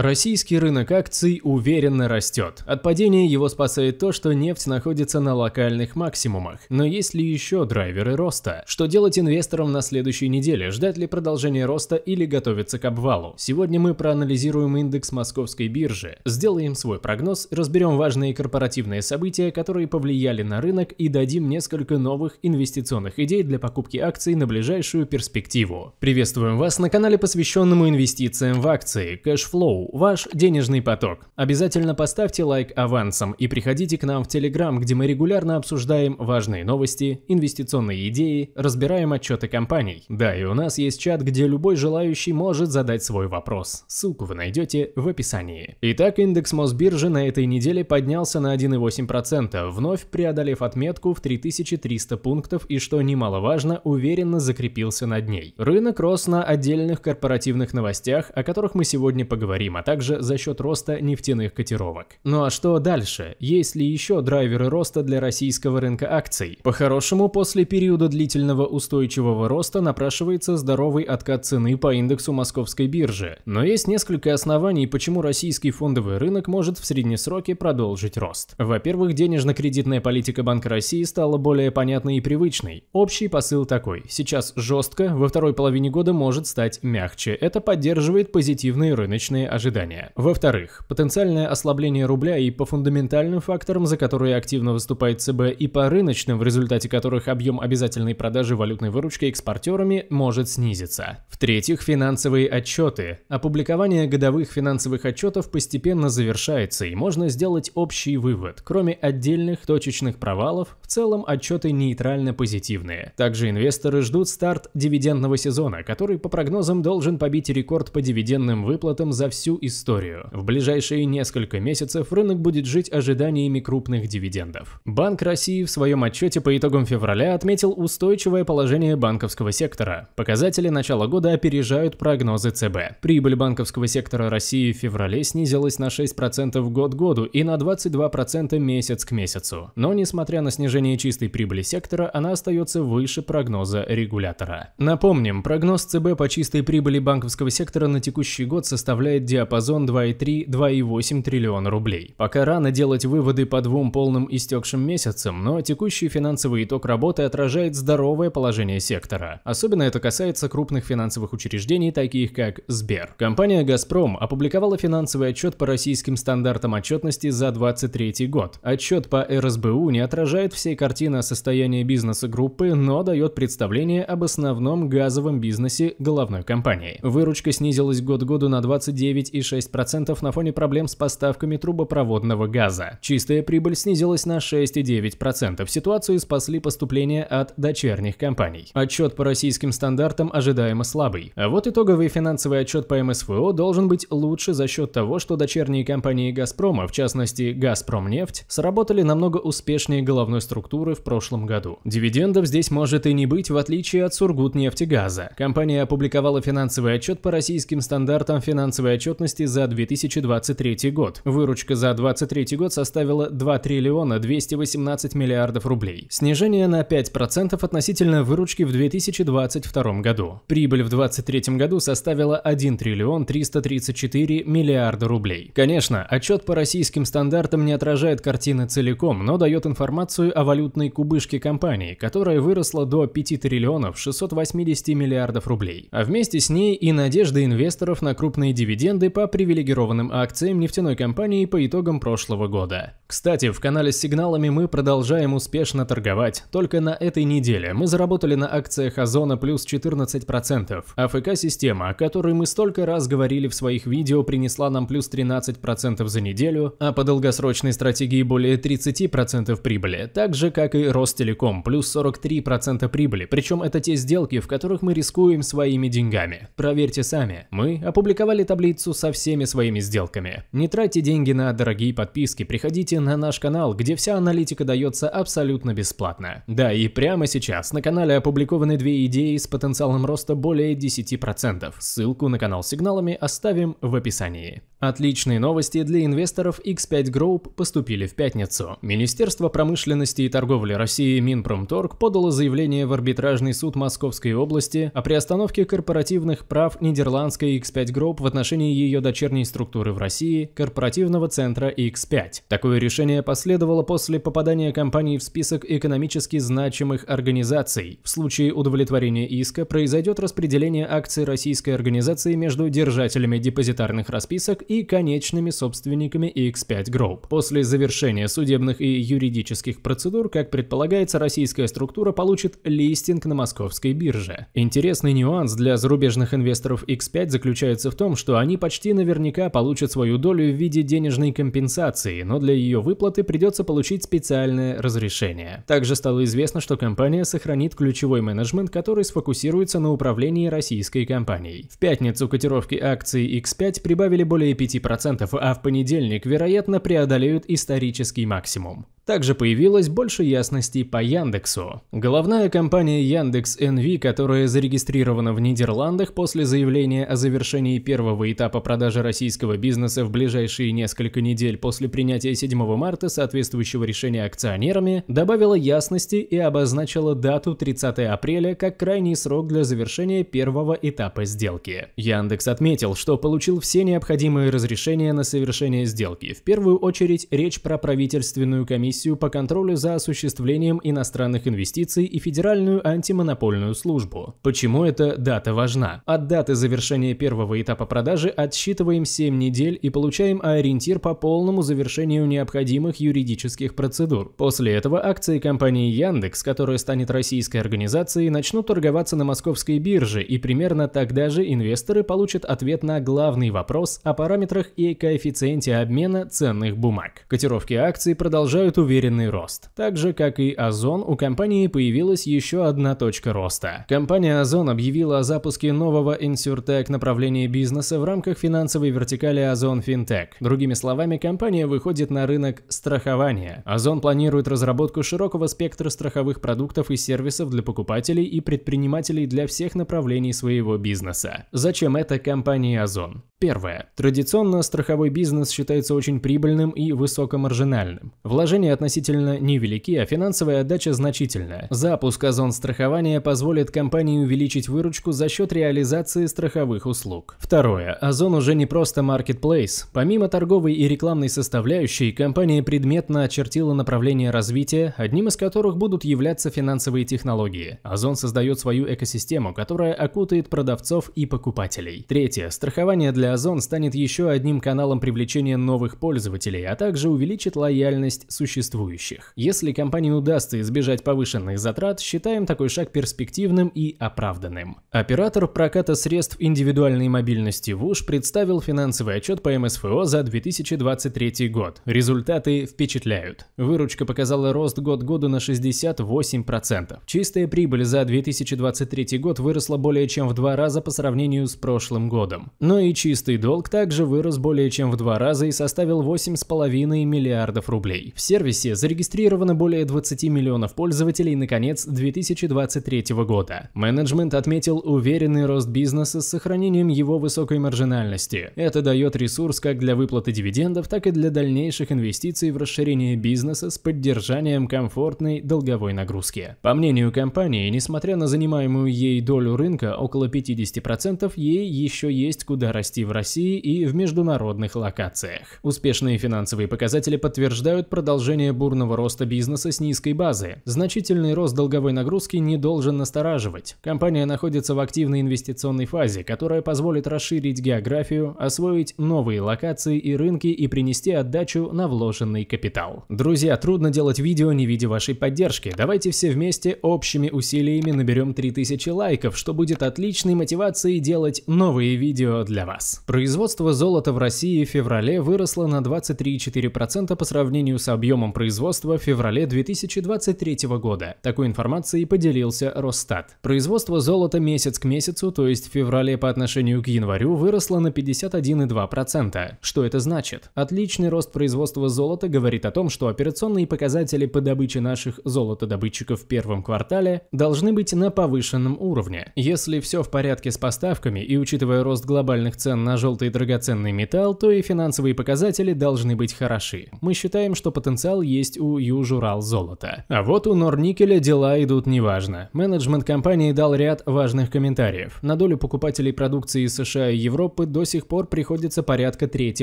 Российский рынок акций уверенно растет. От падения его спасает то, что нефть находится на локальных максимумах. Но есть ли еще драйверы роста? Что делать инвесторам на следующей неделе? Ждать ли продолжения роста или готовиться к обвалу? Сегодня мы проанализируем индекс московской биржи, сделаем свой прогноз, разберем важные корпоративные события, которые повлияли на рынок и дадим несколько новых инвестиционных идей для покупки акций на ближайшую перспективу. Приветствуем вас на канале, посвященному инвестициям в акции, Cashflow ваш денежный поток. Обязательно поставьте лайк авансом и приходите к нам в Telegram, где мы регулярно обсуждаем важные новости, инвестиционные идеи, разбираем отчеты компаний. Да, и у нас есть чат, где любой желающий может задать свой вопрос. Ссылку вы найдете в описании. Итак, индекс Мосбиржи на этой неделе поднялся на 1,8%, вновь преодолев отметку в 3300 пунктов и, что немаловажно, уверенно закрепился над ней. Рынок рос на отдельных корпоративных новостях, о которых мы сегодня поговорим, а также за счет роста нефтяных котировок. Ну а что дальше? Есть ли еще драйверы роста для российского рынка акций? По-хорошему, после периода длительного устойчивого роста напрашивается здоровый откат цены по индексу московской биржи. Но есть несколько оснований, почему российский фондовый рынок может в среднесроке продолжить рост. Во-первых, денежно-кредитная политика Банка России стала более понятной и привычной. Общий посыл такой. Сейчас жестко, во второй половине года может стать мягче. Это поддерживает позитивные рыночные ожидания ожидания. Во-вторых, потенциальное ослабление рубля и по фундаментальным факторам, за которые активно выступает ЦБ, и по рыночным, в результате которых объем обязательной продажи валютной выручки экспортерами может снизиться. В-третьих, финансовые отчеты. Опубликование годовых финансовых отчетов постепенно завершается, и можно сделать общий вывод. Кроме отдельных точечных провалов, в целом отчеты нейтрально позитивные. Также инвесторы ждут старт дивидендного сезона, который, по прогнозам, должен побить рекорд по дивидендным выплатам за всю всю историю. В ближайшие несколько месяцев рынок будет жить ожиданиями крупных дивидендов. Банк России в своем отчете по итогам февраля отметил устойчивое положение банковского сектора. Показатели начала года опережают прогнозы ЦБ. Прибыль банковского сектора России в феврале снизилась на 6% год году и на 22% месяц к месяцу. Но несмотря на снижение чистой прибыли сектора, она остается выше прогноза регулятора. Напомним, прогноз ЦБ по чистой прибыли банковского сектора на текущий год составляет диапазон диапазон 2,3-2,8 триллиона рублей. Пока рано делать выводы по двум полным истекшим месяцам, но текущий финансовый итог работы отражает здоровое положение сектора. Особенно это касается крупных финансовых учреждений, таких как Сбер. Компания «Газпром» опубликовала финансовый отчет по российским стандартам отчетности за 2023 год. Отчет по РСБУ не отражает всей картины о состоянии бизнеса группы, но дает представление об основном газовом бизнесе головной компании. Выручка снизилась год году на 29 9,6% на фоне проблем с поставками трубопроводного газа. Чистая прибыль снизилась на 6,9%. Ситуацию спасли поступления от дочерних компаний. Отчет по российским стандартам ожидаемо слабый. А вот итоговый финансовый отчет по МСФО должен быть лучше за счет того, что дочерние компании «Газпрома», в частности «Газпромнефть», сработали намного успешнее головной структуры в прошлом году. Дивидендов здесь может и не быть, в отличие от «Сургутнефтегаза». Компания опубликовала финансовый отчет по российским стандартам финансовый отчет отчетности за 2023 год. Выручка за 2023 год составила 2 триллиона 218 миллиардов рублей. Снижение на 5% относительно выручки в 2022 году. Прибыль в 2023 году составила 1 триллион 334 миллиарда рублей. Конечно, отчет по российским стандартам не отражает картины целиком, но дает информацию о валютной кубышке компании, которая выросла до 5 триллионов 680 миллиардов рублей. А вместе с ней и надежды инвесторов на крупные дивиденды по привилегированным акциям нефтяной компании по итогам прошлого года. Кстати, в канале с сигналами мы продолжаем успешно торговать. Только на этой неделе мы заработали на акциях Озона плюс 14%. АФК-система, о которой мы столько раз говорили в своих видео, принесла нам плюс 13% за неделю, а по долгосрочной стратегии более 30% прибыли, так же как и Ростелеком плюс 43% прибыли, причем это те сделки, в которых мы рискуем своими деньгами. Проверьте сами. Мы опубликовали таблицу со всеми своими сделками. Не тратьте деньги на дорогие подписки, приходите на наш канал, где вся аналитика дается абсолютно бесплатно. Да, и прямо сейчас на канале опубликованы две идеи с потенциалом роста более 10%. Ссылку на канал с сигналами оставим в описании. Отличные новости для инвесторов X5 Group поступили в пятницу. Министерство промышленности и торговли России Минпромторг подало заявление в арбитражный суд Московской области о приостановке корпоративных прав нидерландской X5 Group в отношении ее дочерней структуры в России – корпоративного центра X5. Такое решение последовало после попадания компании в список экономически значимых организаций. В случае удовлетворения иска произойдет распределение акций российской организации между держателями депозитарных расписок и конечными собственниками X5 Group. После завершения судебных и юридических процедур, как предполагается, российская структура получит листинг на московской бирже. Интересный нюанс для зарубежных инвесторов X5 заключается в том, что они почти наверняка получат свою долю в виде денежной компенсации, но для ее выплаты придется получить специальное разрешение. Также стало известно, что компания сохранит ключевой менеджмент, который сфокусируется на управлении российской компанией. В пятницу котировки акций X5 прибавили более 5%, а в понедельник, вероятно, преодолеют исторический максимум. Также появилось больше ясности по Яндексу. Головная компания Яндекс NV, которая зарегистрирована в Нидерландах после заявления о завершении первого этапа продажи российского бизнеса в ближайшие несколько недель после принятия 7 марта соответствующего решения акционерами, добавила ясности и обозначила дату 30 апреля как крайний срок для завершения первого этапа сделки. Яндекс отметил, что получил все необходимые разрешения на совершение сделки. В первую очередь речь про правительственную комиссию по контролю за осуществлением иностранных инвестиций и Федеральную антимонопольную службу. Почему эта дата важна? От даты завершения первого этапа продажи отсчитываем 7 недель и получаем ориентир по полному завершению необходимых юридических процедур. После этого акции компании Яндекс, которая станет российской организацией, начнут торговаться на московской бирже, и примерно тогда же инвесторы получат ответ на главный вопрос о параметрах параметрах и коэффициенте обмена ценных бумаг. Котировки акций продолжают уверенный рост. Так же, как и Озон, у компании появилась еще одна точка роста. Компания Озон объявила о запуске нового инсюртек направления бизнеса в рамках финансовой вертикали Озон Финтек. Другими словами, компания выходит на рынок страхования. Озон планирует разработку широкого спектра страховых продуктов и сервисов для покупателей и предпринимателей для всех направлений своего бизнеса. Зачем это компании Озон? Первое. Традиционно страховой бизнес считается очень прибыльным и высокомаржинальным. Вложения относительно невелики, а финансовая отдача значительная. Запуск озон страхования позволит компании увеличить выручку за счет реализации страховых услуг. Второе. Озон уже не просто marketplace. Помимо торговой и рекламной составляющей, компания предметно очертила направление развития, одним из которых будут являться финансовые технологии. Озон создает свою экосистему, которая окутает продавцов и покупателей. Третье. Страхование для Продукция Озон станет еще одним каналом привлечения новых пользователей, а также увеличит лояльность существующих. Если компании удастся избежать повышенных затрат, считаем такой шаг перспективным и оправданным. Оператор проката средств индивидуальной мобильности ВУШ представил финансовый отчет по МСФО за 2023 год. Результаты впечатляют. Выручка показала рост год году на 68%. Чистая прибыль за 2023 год выросла более чем в два раза по сравнению с прошлым годом. Но и чистая Чистый долг также вырос более чем в два раза и составил 8,5 миллиардов рублей. В сервисе зарегистрировано более 20 миллионов пользователей на конец 2023 года. Менеджмент отметил уверенный рост бизнеса с сохранением его высокой маржинальности. Это дает ресурс как для выплаты дивидендов, так и для дальнейших инвестиций в расширение бизнеса с поддержанием комфортной долговой нагрузки. По мнению компании, несмотря на занимаемую ей долю рынка, около 50%, ей еще есть куда расти в в России и в международных локациях. Успешные финансовые показатели подтверждают продолжение бурного роста бизнеса с низкой базы. Значительный рост долговой нагрузки не должен настораживать. Компания находится в активной инвестиционной фазе, которая позволит расширить географию, освоить новые локации и рынки и принести отдачу на вложенный капитал. Друзья, трудно делать видео, не видя вашей поддержки. Давайте все вместе общими усилиями наберем 3000 лайков, что будет отличной мотивацией делать новые видео для вас. Производство золота в России в феврале выросло на 23,4% по сравнению с объемом производства в феврале 2023 года. Такой информацией поделился Росстат. Производство золота месяц к месяцу, то есть в феврале по отношению к январю, выросло на 51,2%. Что это значит? Отличный рост производства золота говорит о том, что операционные показатели по добыче наших золотодобытчиков в первом квартале должны быть на повышенном уровне. Если все в порядке с поставками и учитывая рост глобальных цен на на желтый драгоценный металл, то и финансовые показатели должны быть хороши. Мы считаем, что потенциал есть у Южурал золота. А вот у Норникеля дела идут неважно. Менеджмент компании дал ряд важных комментариев. На долю покупателей продукции США и Европы до сих пор приходится порядка трети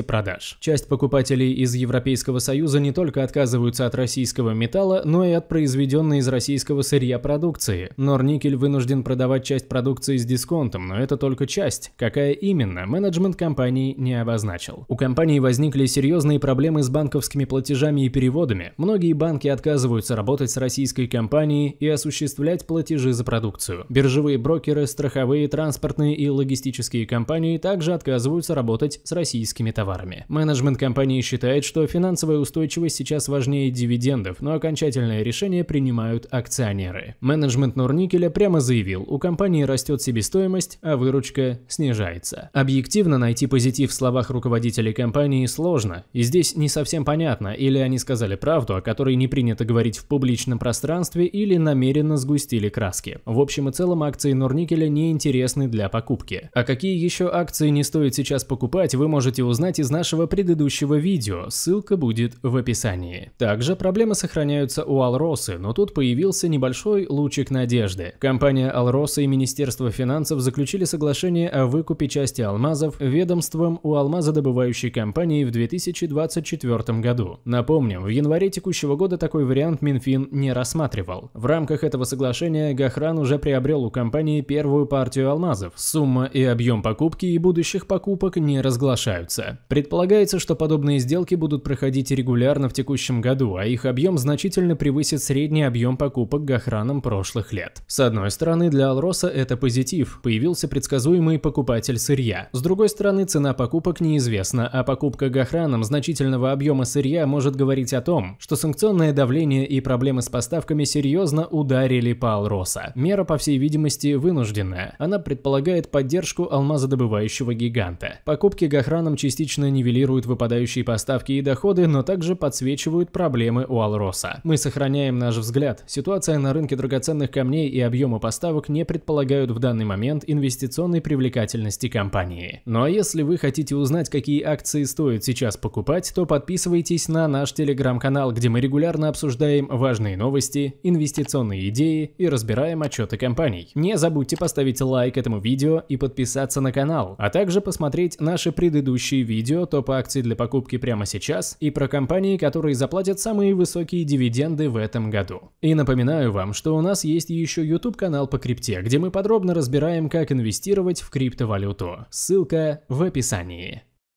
продаж. Часть покупателей из Европейского Союза не только отказываются от российского металла, но и от произведенной из российского сырья продукции. Норникель вынужден продавать часть продукции с дисконтом, но это только часть. Какая именно? Менеджмент менеджмент компании не обозначил. У компании возникли серьезные проблемы с банковскими платежами и переводами. Многие банки отказываются работать с российской компанией и осуществлять платежи за продукцию. Биржевые брокеры, страховые, транспортные и логистические компании также отказываются работать с российскими товарами. Менеджмент компании считает, что финансовая устойчивость сейчас важнее дивидендов, но окончательное решение принимают акционеры. Менеджмент Норникеля прямо заявил, у компании растет себестоимость, а выручка снижается. Объективно Объективно найти позитив в словах руководителей компании сложно, и здесь не совсем понятно, или они сказали правду, о которой не принято говорить в публичном пространстве, или намеренно сгустили краски. В общем и целом акции Норникеля не интересны для покупки. А какие еще акции не стоит сейчас покупать, вы можете узнать из нашего предыдущего видео, ссылка будет в описании. Также проблемы сохраняются у Алросы, но тут появился небольшой лучик надежды. Компания Алроса и Министерство финансов заключили соглашение о выкупе части алмаза финансов ведомством у алмазодобывающей компании в 2024 году. Напомним, в январе текущего года такой вариант Минфин не рассматривал. В рамках этого соглашения Гахран уже приобрел у компании первую партию алмазов. Сумма и объем покупки и будущих покупок не разглашаются. Предполагается, что подобные сделки будут проходить регулярно в текущем году, а их объем значительно превысит средний объем покупок Гахраном прошлых лет. С одной стороны, для Алроса это позитив, появился предсказуемый покупатель сырья. С другой другой стороны, цена покупок неизвестна, а покупка Гохраном значительного объема сырья может говорить о том, что санкционное давление и проблемы с поставками серьезно ударили по Алроса. Мера, по всей видимости, вынужденная. Она предполагает поддержку алмазодобывающего гиганта. Покупки Гохраном частично нивелируют выпадающие поставки и доходы, но также подсвечивают проблемы у Алроса. Мы сохраняем наш взгляд. Ситуация на рынке драгоценных камней и объемы поставок не предполагают в данный момент инвестиционной привлекательности компании. Ну а если вы хотите узнать, какие акции стоит сейчас покупать, то подписывайтесь на наш телеграм-канал, где мы регулярно обсуждаем важные новости, инвестиционные идеи и разбираем отчеты компаний. Не забудьте поставить лайк этому видео и подписаться на канал, а также посмотреть наши предыдущие видео топ акций для покупки прямо сейчас и про компании, которые заплатят самые высокие дивиденды в этом году. И напоминаю вам, что у нас есть еще YouTube канал по крипте, где мы подробно разбираем, как инвестировать в криптовалюту. Ссылка ссылка в описании.